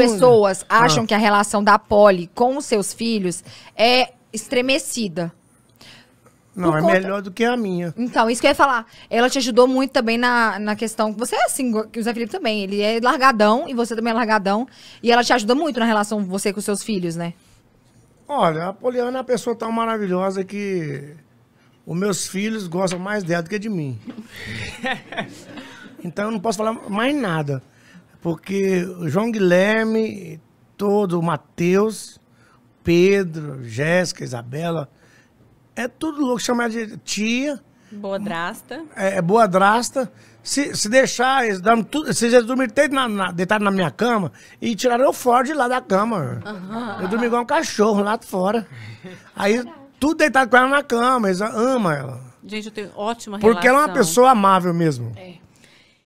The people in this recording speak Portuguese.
As pessoas acham ah. que a relação da Polly com os seus filhos é estremecida. Não, Por é conta... melhor do que a minha. Então, isso que eu ia falar. Ela te ajudou muito também na, na questão. Você é assim, o Zé Felipe também. Ele é largadão e você também é largadão. E ela te ajuda muito na relação você com seus filhos, né? Olha, a Poliana é uma pessoa tão maravilhosa que os meus filhos gostam mais dela do que de mim. então eu não posso falar mais nada. Porque o João Guilherme, todo o Matheus, Pedro, Jéssica, Isabela, é tudo louco chamar de tia. Boa drasta. É, é boa drasta. Se, se deixar, eles, dormem tudo, eles dormiram na, na, deitado na minha cama e tiraram eu fora de lá da cama. Uhum. Eu dormi igual um cachorro lá de fora. Aí tudo deitado com ela na cama, eles amam ela. Gente, eu tenho ótima Porque relação. Porque ela é uma pessoa amável mesmo. É.